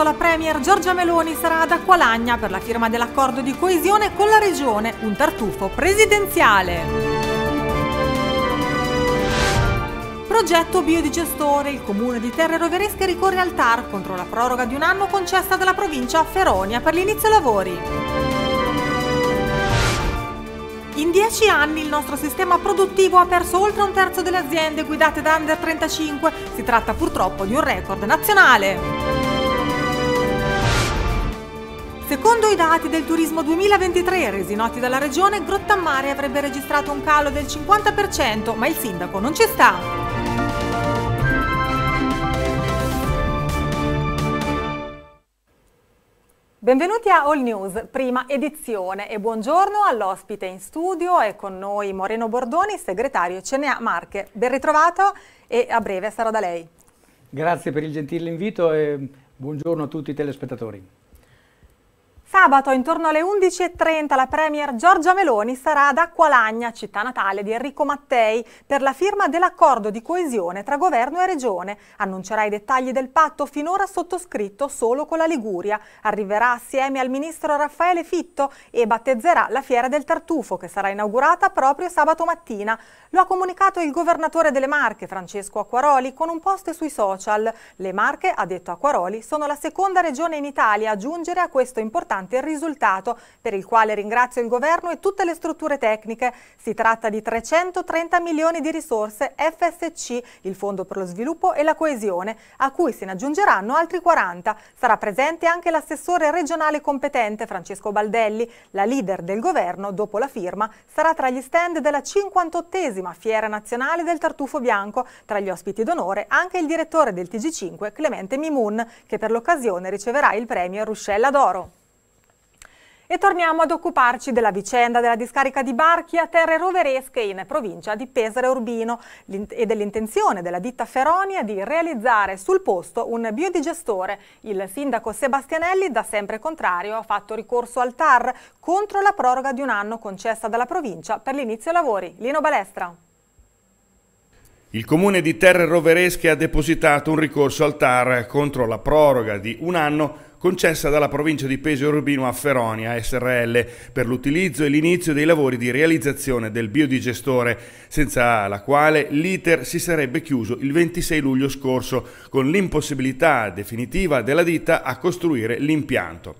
sabato la Premier Giorgia Meloni sarà ad Acqualagna per la firma dell'accordo di coesione con la Regione, un tartufo presidenziale. Progetto biodigestore, il comune di Terre Roveresche ricorre al TAR contro la proroga di un anno concessa dalla provincia a Feronia per l'inizio lavori. In dieci anni il nostro sistema produttivo ha perso oltre un terzo delle aziende guidate da under 35, si tratta purtroppo di un record nazionale. Secondo i dati del turismo 2023 resi noti dalla regione, Grottammare avrebbe registrato un calo del 50%, ma il sindaco non ci sta. Benvenuti a All News, prima edizione e buongiorno all'ospite in studio, è con noi Moreno Bordoni, segretario CNA Marche. Ben ritrovato e a breve sarò da lei. Grazie per il gentile invito e buongiorno a tutti i telespettatori. Sabato intorno alle 11.30 la Premier Giorgia Meloni sarà ad Acqualagna, città natale di Enrico Mattei, per la firma dell'accordo di coesione tra governo e regione. Annuncerà i dettagli del patto finora sottoscritto solo con la Liguria. Arriverà assieme al ministro Raffaele Fitto e battezzerà la Fiera del Tartufo che sarà inaugurata proprio sabato mattina. Lo ha comunicato il governatore delle Marche, Francesco Acquaroli, con un post sui social. Le Marche, ha detto Acquaroli, sono la seconda regione in Italia a giungere a questo importante importante il risultato, per il quale ringrazio il Governo e tutte le strutture tecniche. Si tratta di 330 milioni di risorse FSC, il Fondo per lo Sviluppo e la Coesione, a cui se ne aggiungeranno altri 40. Sarà presente anche l'assessore regionale competente Francesco Baldelli. La leader del Governo, dopo la firma, sarà tra gli stand della 58esima Fiera Nazionale del Tartufo Bianco. Tra gli ospiti d'onore anche il direttore del TG5, Clemente Mimun, che per l'occasione riceverà il premio Ruscella d'Oro. E torniamo ad occuparci della vicenda della discarica di Barchi a terre roveresche in provincia di Pesare Urbino e dell'intenzione della ditta Feronia di realizzare sul posto un biodigestore. Il sindaco Sebastianelli, da sempre contrario, ha fatto ricorso al TAR contro la proroga di un anno concessa dalla provincia per l'inizio lavori. Lino Balestra. Il comune di Terre Roveresche ha depositato un ricorso al TAR contro la proroga di un anno concessa dalla provincia di Pesio Urbino a Feronia SRL per l'utilizzo e l'inizio dei lavori di realizzazione del biodigestore, senza la quale l'iter si sarebbe chiuso il 26 luglio scorso con l'impossibilità definitiva della ditta a costruire l'impianto.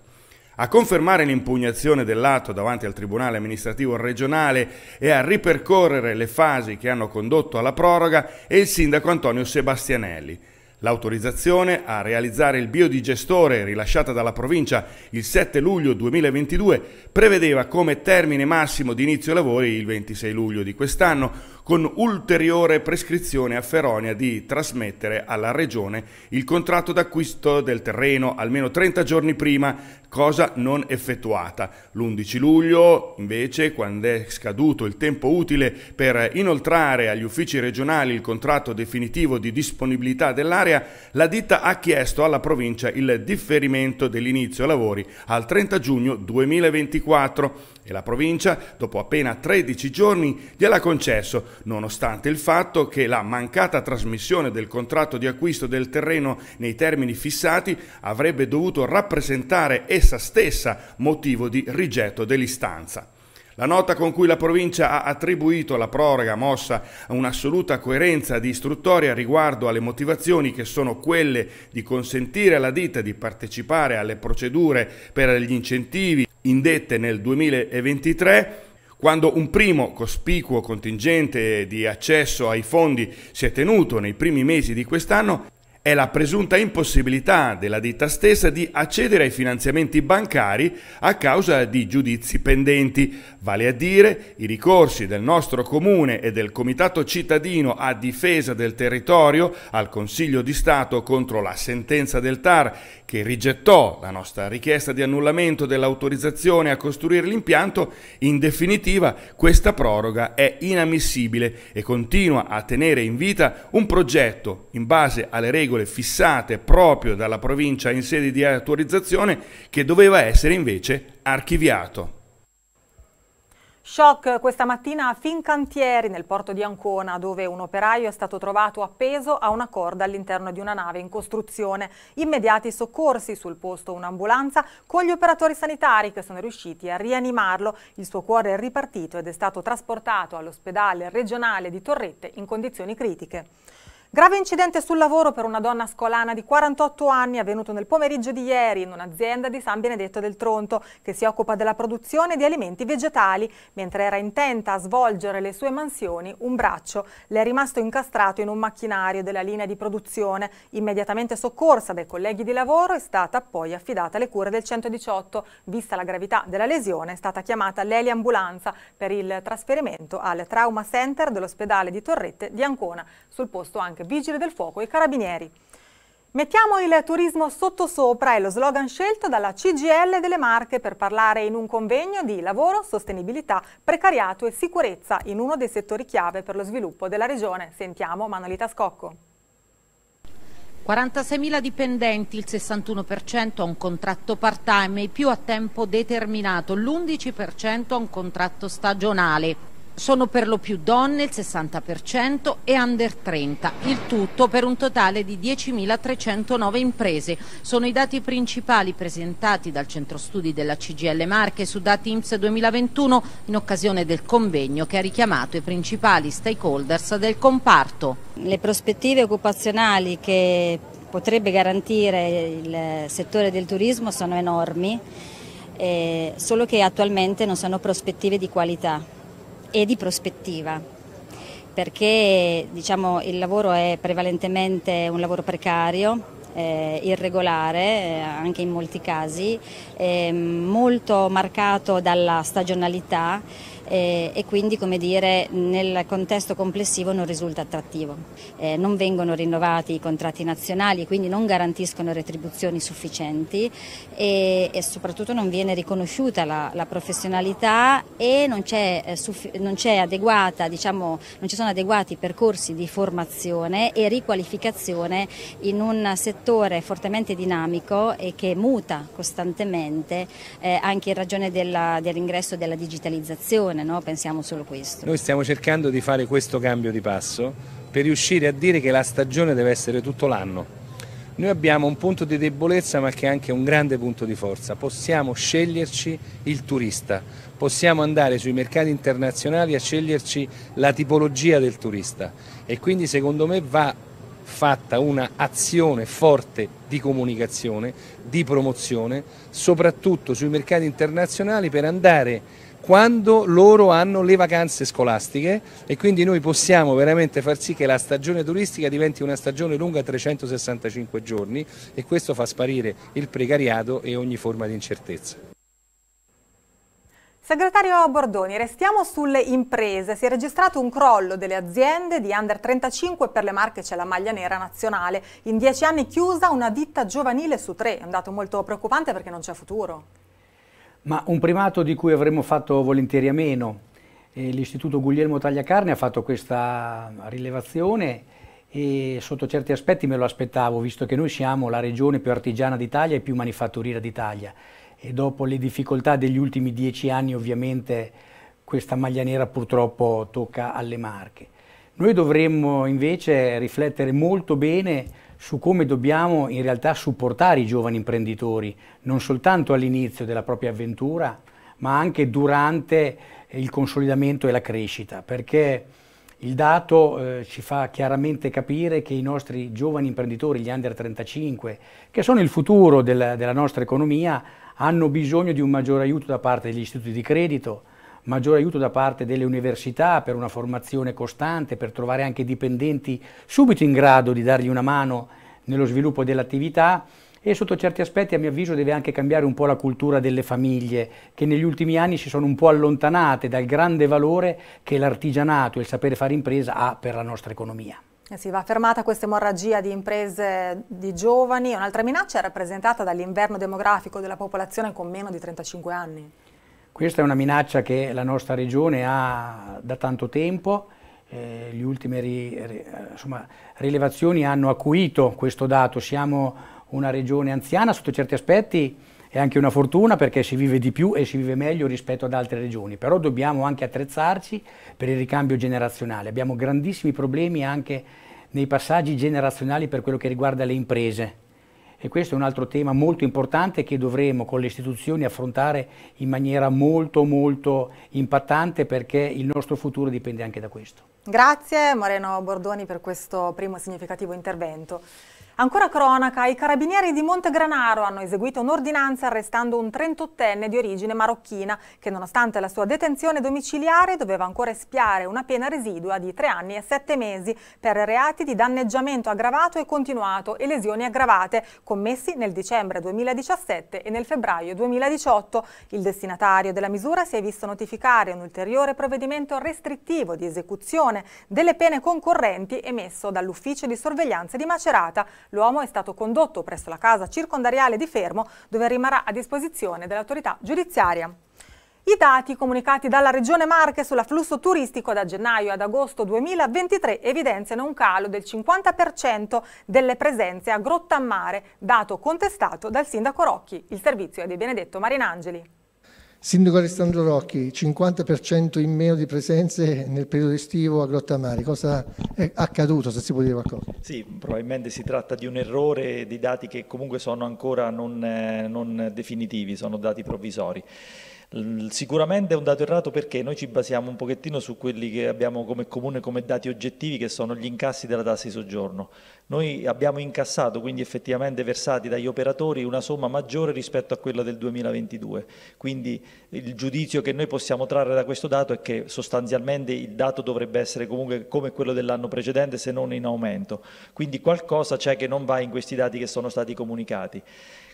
A confermare l'impugnazione dell'atto davanti al Tribunale amministrativo regionale e a ripercorrere le fasi che hanno condotto alla proroga è il sindaco Antonio Sebastianelli. L'autorizzazione a realizzare il biodigestore rilasciata dalla provincia il 7 luglio 2022 prevedeva come termine massimo di inizio lavori il 26 luglio di quest'anno, con ulteriore prescrizione a Feronia di trasmettere alla Regione il contratto d'acquisto del terreno almeno 30 giorni prima, cosa non effettuata. L'11 luglio, invece, quando è scaduto il tempo utile per inoltrare agli uffici regionali il contratto definitivo di disponibilità dell'area, la ditta ha chiesto alla provincia il differimento dell'inizio lavori al 30 giugno 2024 e la provincia, dopo appena 13 giorni, gliel'ha concesso nonostante il fatto che la mancata trasmissione del contratto di acquisto del terreno nei termini fissati avrebbe dovuto rappresentare essa stessa motivo di rigetto dell'istanza. La nota con cui la provincia ha attribuito la proroga mossa a un'assoluta coerenza di istruttoria riguardo alle motivazioni che sono quelle di consentire alla ditta di partecipare alle procedure per gli incentivi indette nel 2023 quando un primo cospicuo contingente di accesso ai fondi si è tenuto nei primi mesi di quest'anno, è la presunta impossibilità della ditta stessa di accedere ai finanziamenti bancari a causa di giudizi pendenti, vale a dire i ricorsi del nostro comune e del comitato cittadino a difesa del territorio al Consiglio di Stato contro la sentenza del TAR che rigettò la nostra richiesta di annullamento dell'autorizzazione a costruire l'impianto, in definitiva questa proroga è inammissibile e continua a tenere in vita un progetto in base alle regole regole fissate proprio dalla provincia in sede di autorizzazione che doveva essere invece archiviato. Shock questa mattina a Fincantieri nel porto di Ancona dove un operaio è stato trovato appeso a una corda all'interno di una nave in costruzione. Immediati soccorsi sul posto un'ambulanza con gli operatori sanitari che sono riusciti a rianimarlo. Il suo cuore è ripartito ed è stato trasportato all'ospedale regionale di Torrette in condizioni critiche. Grave incidente sul lavoro per una donna scolana di 48 anni avvenuto nel pomeriggio di ieri in un'azienda di San Benedetto del Tronto che si occupa della produzione di alimenti vegetali. Mentre era intenta a svolgere le sue mansioni, un braccio le è rimasto incastrato in un macchinario della linea di produzione. Immediatamente soccorsa dai colleghi di lavoro è stata poi affidata alle cure del 118. Vista la gravità della lesione è stata chiamata l'Eli Ambulanza per il trasferimento al Trauma Center dell'ospedale di Torrette di Ancona, sul posto anche anche Vigili del Fuoco e Carabinieri. Mettiamo il turismo sottosopra è lo slogan scelto dalla CGL delle Marche per parlare in un convegno di lavoro, sostenibilità, precariato e sicurezza in uno dei settori chiave per lo sviluppo della regione. Sentiamo Manolita Scocco. 46.000 dipendenti, il 61% ha un contratto part-time e più a tempo determinato, l'11% ha un contratto stagionale. Sono per lo più donne, il 60%, e under 30, il tutto per un totale di 10.309 imprese. Sono i dati principali presentati dal Centro Studi della CGL Marche su dati IMSS 2021 in occasione del convegno che ha richiamato i principali stakeholders del comparto. Le prospettive occupazionali che potrebbe garantire il settore del turismo sono enormi, eh, solo che attualmente non sono prospettive di qualità e di prospettiva perché diciamo, il lavoro è prevalentemente un lavoro precario, eh, irregolare eh, anche in molti casi, eh, molto marcato dalla stagionalità eh, e quindi come dire, nel contesto complessivo non risulta attrattivo. Eh, non vengono rinnovati i contratti nazionali, quindi non garantiscono retribuzioni sufficienti e, e soprattutto non viene riconosciuta la, la professionalità e non, eh, non, adeguata, diciamo, non ci sono adeguati percorsi di formazione e riqualificazione in un settore fortemente dinamico e che muta costantemente eh, anche in ragione dell'ingresso della digitalizzazione persone, no? pensiamo solo questo. Noi stiamo cercando di fare questo cambio di passo per riuscire a dire che la stagione deve essere tutto l'anno. Noi abbiamo un punto di debolezza ma che è anche un grande punto di forza, possiamo sceglierci il turista, possiamo andare sui mercati internazionali a sceglierci la tipologia del turista e quindi secondo me va fatta un'azione forte di comunicazione, di promozione, soprattutto sui mercati internazionali per andare quando loro hanno le vacanze scolastiche e quindi noi possiamo veramente far sì che la stagione turistica diventi una stagione lunga 365 giorni e questo fa sparire il precariato e ogni forma di incertezza. Segretario Bordoni, restiamo sulle imprese. Si è registrato un crollo delle aziende di under 35 per le marche c'è la maglia nera nazionale. In dieci anni chiusa una ditta giovanile su tre. È un dato molto preoccupante perché non c'è futuro. Ma un primato di cui avremmo fatto volentieri a meno. Eh, L'Istituto Guglielmo Tagliacarne ha fatto questa rilevazione e sotto certi aspetti me lo aspettavo, visto che noi siamo la regione più artigiana d'Italia e più manifatturiera d'Italia. E dopo le difficoltà degli ultimi dieci anni, ovviamente, questa maglia nera purtroppo tocca alle marche. Noi dovremmo invece riflettere molto bene su come dobbiamo in realtà supportare i giovani imprenditori, non soltanto all'inizio della propria avventura, ma anche durante il consolidamento e la crescita, perché il dato eh, ci fa chiaramente capire che i nostri giovani imprenditori, gli under 35, che sono il futuro della, della nostra economia, hanno bisogno di un maggior aiuto da parte degli istituti di credito, maggiore aiuto da parte delle università per una formazione costante, per trovare anche dipendenti subito in grado di dargli una mano nello sviluppo dell'attività e sotto certi aspetti a mio avviso deve anche cambiare un po' la cultura delle famiglie che negli ultimi anni si sono un po' allontanate dal grande valore che l'artigianato e il sapere fare impresa ha per la nostra economia. Eh sì, va fermata questa emorragia di imprese di giovani. Un'altra minaccia è rappresentata dall'inverno demografico della popolazione con meno di 35 anni. Questa è una minaccia che la nostra regione ha da tanto tempo, eh, le ultime ri, ri, insomma, rilevazioni hanno acuito questo dato, siamo una regione anziana sotto certi aspetti è anche una fortuna perché si vive di più e si vive meglio rispetto ad altre regioni, però dobbiamo anche attrezzarci per il ricambio generazionale, abbiamo grandissimi problemi anche nei passaggi generazionali per quello che riguarda le imprese. E questo è un altro tema molto importante che dovremo con le istituzioni affrontare in maniera molto molto impattante perché il nostro futuro dipende anche da questo. Grazie Moreno Bordoni per questo primo significativo intervento. Ancora cronaca, i carabinieri di Montegranaro hanno eseguito un'ordinanza arrestando un 38enne di origine marocchina che nonostante la sua detenzione domiciliare doveva ancora espiare una pena residua di 3 anni e 7 mesi per reati di danneggiamento aggravato e continuato e lesioni aggravate commessi nel dicembre 2017 e nel febbraio 2018. Il destinatario della misura si è visto notificare un ulteriore provvedimento restrittivo di esecuzione delle pene concorrenti emesso dall'ufficio di sorveglianza di Macerata L'uomo è stato condotto presso la casa circondariale di Fermo dove rimarrà a disposizione dell'autorità giudiziaria. I dati comunicati dalla Regione Marche sull'afflusso turistico da gennaio ad agosto 2023 evidenziano un calo del 50% delle presenze a Grottammare, dato contestato dal sindaco Rocchi. Il servizio è di Benedetto Marinangeli. Sindaco Alessandro Rocchi, 50% in meno di presenze nel periodo estivo a Grottamari, cosa è accaduto se si può dire qualcosa? Sì, probabilmente si tratta di un errore di dati che comunque sono ancora non, eh, non definitivi, sono dati provvisori. Sicuramente è un dato errato perché noi ci basiamo un pochettino su quelli che abbiamo come comune come dati oggettivi che sono gli incassi della tassa di soggiorno. Noi abbiamo incassato, quindi effettivamente versati dagli operatori, una somma maggiore rispetto a quella del 2022. Quindi il giudizio che noi possiamo trarre da questo dato è che sostanzialmente il dato dovrebbe essere comunque come quello dell'anno precedente, se non in aumento. Quindi qualcosa c'è che non va in questi dati che sono stati comunicati.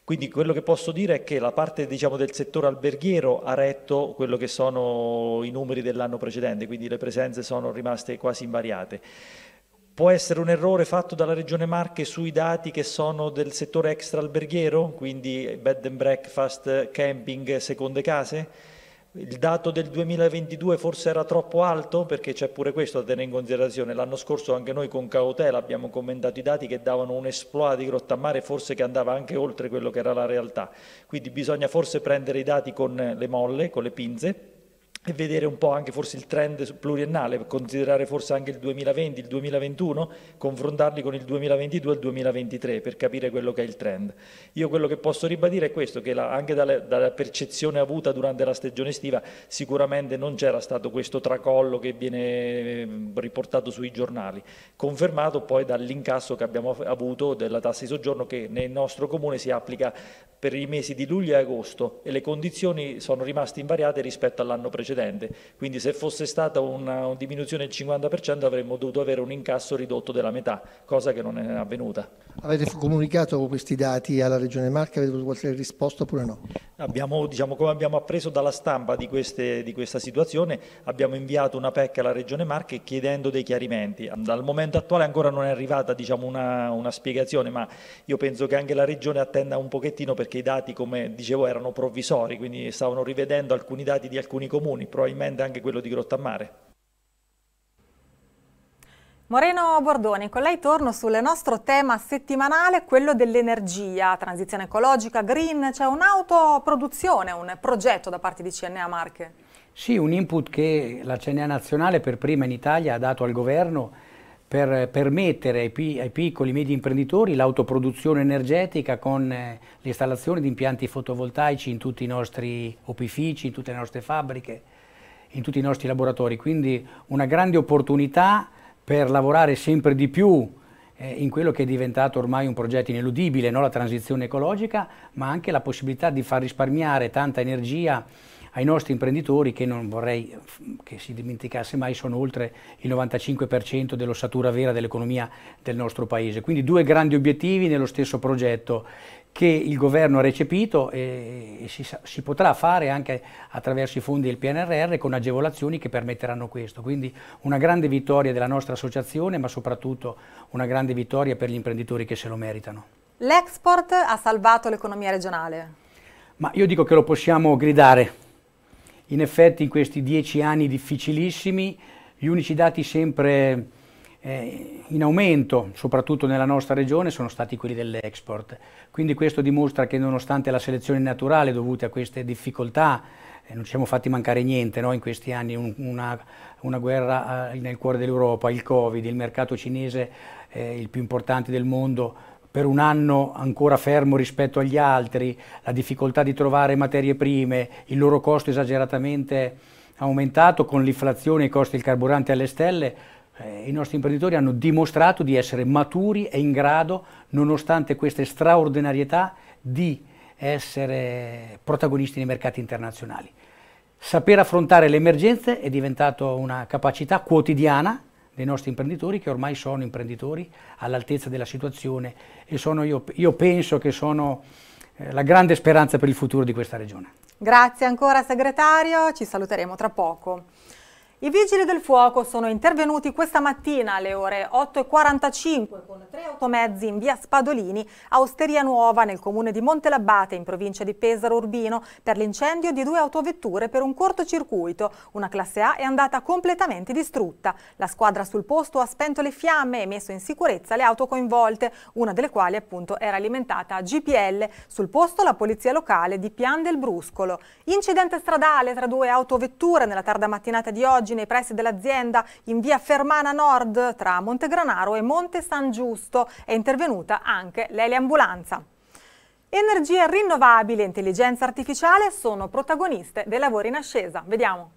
Quindi quello che posso dire è che la parte diciamo, del settore alberghiero ha retto quello che sono i numeri dell'anno precedente, quindi le presenze sono rimaste quasi invariate. Può essere un errore fatto dalla Regione Marche sui dati che sono del settore extra alberghiero, quindi bed and breakfast, camping, seconde case? Il dato del 2022 forse era troppo alto perché c'è pure questo da tenere in considerazione. L'anno scorso anche noi con cautela abbiamo commentato i dati che davano un esploit di grotta a mare forse che andava anche oltre quello che era la realtà. Quindi bisogna forse prendere i dati con le molle, con le pinze e vedere un po' anche forse il trend pluriennale, considerare forse anche il 2020, il 2021, confrontarli con il 2022 e il 2023 per capire quello che è il trend. Io quello che posso ribadire è questo, che la, anche dalla, dalla, percezione avuta durante la stagione estiva sicuramente non c'era stato questo tracollo che viene ehm, riportato sui giornali, confermato poi dall'incasso che abbiamo avuto della tassa di soggiorno che nel nostro comune si applica per i mesi di luglio e agosto e le condizioni sono rimaste invariate rispetto all'anno precedente precedente, quindi se fosse stata una, una diminuzione del 50% avremmo dovuto avere un incasso ridotto della metà, cosa che non è avvenuta. Avete comunicato questi dati alla Regione Marche, Avete avuto qualche risposta oppure no? Abbiamo, diciamo, come abbiamo appreso dalla stampa di, queste, di questa situazione, abbiamo inviato una PEC alla Regione Marche chiedendo dei chiarimenti. Dal momento attuale ancora non è arrivata diciamo, una, una, spiegazione, ma io penso che anche la Regione attenda un pochettino perché i dati, come dicevo, erano provvisori, quindi stavano rivedendo alcuni dati di alcuni comuni comuni, probabilmente anche quello di Grottamare. Moreno Bordoni, con lei torno sul nostro tema settimanale, quello dell'energia, transizione ecologica, green, c'è un'autoproduzione, un progetto da parte di CNA Marche? Sì, un input che la CNA nazionale per prima in Italia ha dato al governo per permettere ai, pi ai piccoli e medi imprenditori l'autoproduzione energetica con eh, l'installazione di impianti fotovoltaici in tutti i nostri opifici, in tutte le nostre fabbriche in tutti i nostri laboratori, quindi una grande opportunità per lavorare sempre di più eh, in quello che è diventato ormai un progetto ineludibile, no? la transizione ecologica, ma anche la possibilità di far risparmiare tanta energia ai nostri imprenditori che non vorrei che si dimenticasse mai sono oltre il 95% dell'ossatura vera dell'economia del nostro paese. Quindi due grandi obiettivi nello stesso progetto che il governo ha recepito e si, si, potrà fare anche attraverso i fondi del PNRR con agevolazioni che permetteranno questo. Quindi una grande vittoria della nostra associazione ma soprattutto una grande vittoria per gli imprenditori che se lo meritano. L'export ha salvato l'economia regionale? Ma io dico che lo possiamo gridare. In effetti in questi dieci anni difficilissimi gli unici dati sempre eh, in aumento, soprattutto nella nostra regione, sono stati quelli dell'export. Quindi questo dimostra che nonostante la selezione naturale dovuta a queste difficoltà, eh, non ci siamo fatti mancare niente no? in questi anni, un, una, una, guerra eh, nel cuore dell'Europa, il Covid, il mercato cinese eh, il più importante del mondo per un anno ancora fermo rispetto agli altri, la difficoltà di trovare materie prime, il loro costo esageratamente aumentato con l'inflazione e i costi del carburante alle stelle, eh, I nostri imprenditori hanno dimostrato di essere maturi e in grado, nonostante queste straordinarietà, di essere protagonisti nei mercati internazionali. Saper affrontare le emergenze è diventato una capacità quotidiana dei nostri imprenditori che ormai sono imprenditori all'altezza della situazione e sono, io, io penso che sono eh, la grande speranza per il futuro di questa regione. Grazie ancora segretario, ci saluteremo tra poco. I vigili del fuoco sono intervenuti questa mattina alle ore 8.45 con tre automezzi in via Spadolini a Osteria Nuova nel comune di Montelabbate in provincia di Pesaro Urbino per l'incendio di due autovetture per un cortocircuito. Una classe A è andata completamente distrutta. La squadra sul posto ha spento le fiamme e messo in sicurezza le auto coinvolte, una delle quali appunto era alimentata a GPL. Sul posto la polizia locale di Pian del Bruscolo. Incidente stradale tra due autovetture nella tarda mattinata di oggi oggi nei pressi dell'azienda in via Fermana Nord tra Montegranaro e Monte San Giusto. È intervenuta anche l'eliambulanza. Energia rinnovabile e intelligenza artificiale sono protagoniste dei lavori in ascesa. Vediamo.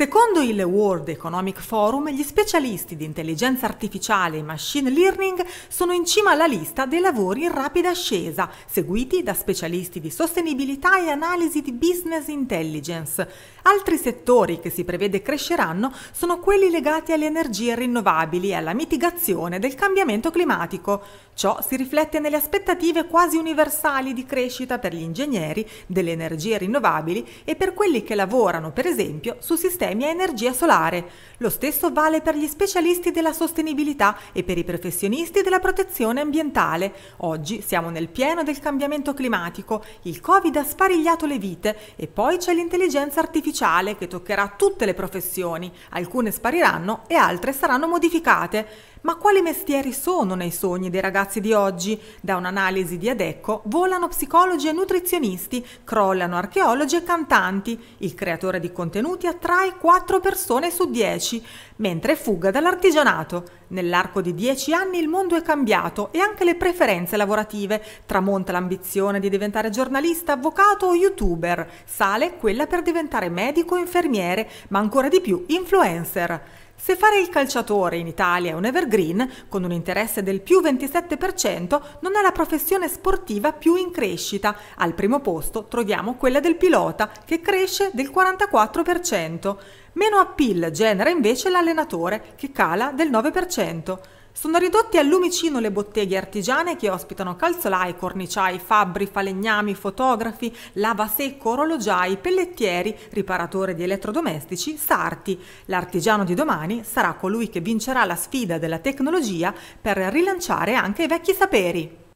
Secondo il World Economic Forum, gli specialisti di intelligenza artificiale e machine learning sono in cima alla lista dei lavori in rapida ascesa, seguiti da specialisti di sostenibilità e analisi di business intelligence. Altri settori che si prevede cresceranno sono quelli legati alle energie rinnovabili e alla mitigazione del cambiamento climatico. Ciò si riflette nelle aspettative quasi universali di crescita per gli ingegneri delle energie rinnovabili e per quelli che lavorano, per esempio, su sistemi sistemi a energia solare. Lo stesso vale per gli specialisti della sostenibilità e per i professionisti della protezione ambientale. Oggi siamo nel pieno del cambiamento climatico, il Covid ha sparigliato le vite e poi c'è l'intelligenza artificiale che toccherà tutte le professioni, alcune spariranno e altre saranno modificate. Ma quali mestieri sono nei sogni dei ragazzi di oggi? Da un'analisi di Adecco volano psicologi e nutrizionisti, crollano archeologi e cantanti. Il creatore di contenuti attrae 4 persone su 10, mentre fuga dall'artigianato. Nell'arco di 10 anni il mondo è cambiato e anche le preferenze lavorative. Tramonta l'ambizione di diventare giornalista, avvocato o youtuber. Sale quella per diventare medico o infermiere, ma ancora di più influencer. Se fare il calciatore in Italia è un evergreen, con un interesse del più 27%, non è la professione sportiva più in crescita. Al primo posto troviamo quella del pilota, che cresce del 44%. Meno appeal genera invece l'allenatore, che cala del 9%. Sono ridotti al lumicino le botteghe artigiane che ospitano calzolai, corniciai, fabbri, falegnami, fotografi, lavasecco, orologiai, pellettieri, riparatore di elettrodomestici, sarti. L'artigiano di domani sarà colui che vincerà la sfida della tecnologia per rilanciare anche i vecchi saperi.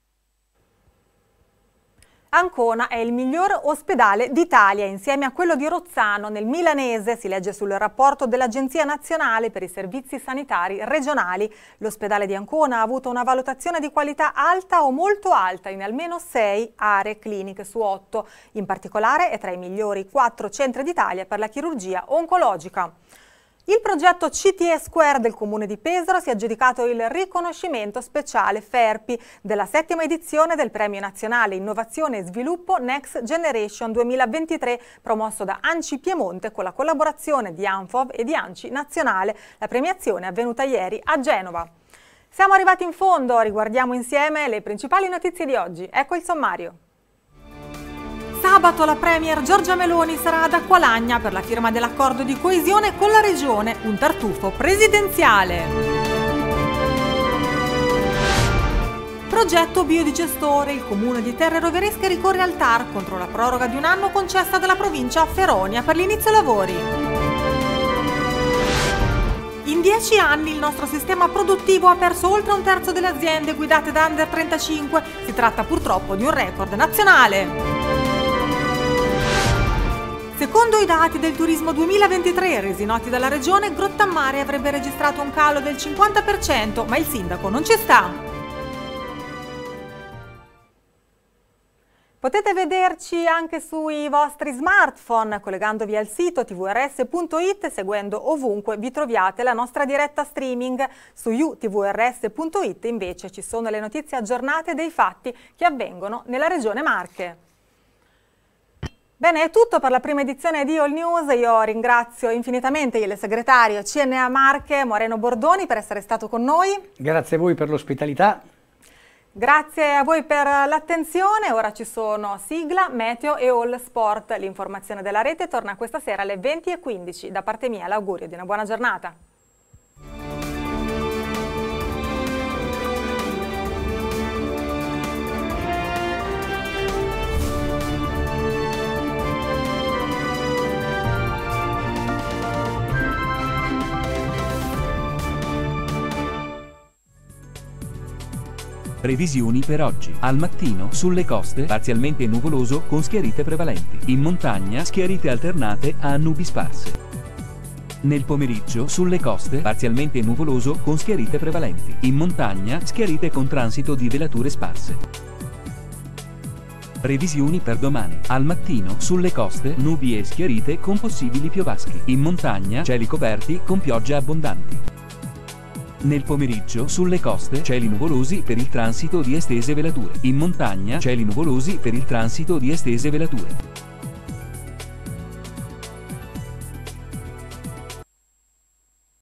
Ancona è il miglior ospedale d'Italia insieme a quello di Rozzano nel Milanese, si legge sul rapporto dell'Agenzia Nazionale per i Servizi Sanitari Regionali. L'ospedale di Ancona ha avuto una valutazione di qualità alta o molto alta in almeno 6 aree cliniche su 8. In particolare è tra i migliori 4 centri d'Italia per la chirurgia oncologica. Il progetto CTE Square del Comune di Pesaro si è aggiudicato il riconoscimento speciale FERPI della settima edizione del Premio Nazionale Innovazione e Sviluppo Next Generation 2023 promosso da Anci Piemonte con la collaborazione di Anfov e di Anci Nazionale. La premiazione è avvenuta ieri a Genova. Siamo arrivati in fondo, riguardiamo insieme le principali notizie di oggi. Ecco il sommario. Sabato la Premier Giorgia Meloni sarà ad Acqualagna per la firma dell'accordo di coesione con la Regione, un tartufo presidenziale. Progetto biodigestore, il comune di Terre Roveresche ricorre al TAR contro la proroga di un anno concessa dalla provincia a Feronia per l'inizio lavori. In dieci anni il nostro sistema produttivo ha perso oltre un terzo delle aziende guidate da under 35, si tratta purtroppo di un record nazionale. Secondo i dati del turismo 2023 resi noti dalla regione, Grottammare avrebbe registrato un calo del 50%, ma il sindaco non ci sta. Potete vederci anche sui vostri smartphone collegandovi al sito tvrs.it seguendo ovunque vi troviate la nostra diretta streaming. Su utvrs.it invece ci sono le notizie aggiornate dei fatti che avvengono nella regione Marche. Bene, è tutto per la prima edizione di All News. Io ringrazio infinitamente il segretario CNA Marche Moreno Bordoni per essere stato con noi. Grazie a voi per l'ospitalità. Grazie a voi per l'attenzione, ora ci sono sigla, meteo e all sport. L'informazione della rete torna questa sera alle 20.15. Da parte mia l'augurio di una buona giornata. Previsioni per oggi. Al mattino, sulle coste, parzialmente nuvoloso, con schiarite prevalenti. In montagna, schiarite alternate a nubi sparse. Nel pomeriggio, sulle coste, parzialmente nuvoloso, con schiarite prevalenti. In montagna, schiarite con transito di velature sparse. Previsioni per domani. Al mattino, sulle coste, nubi e schiarite con possibili piovaschi. In montagna, cieli coperti con piogge abbondanti. Nel pomeriggio sulle coste cieli nuvolosi per il transito di estese velature. In montagna cieli nuvolosi per il transito di estese velature.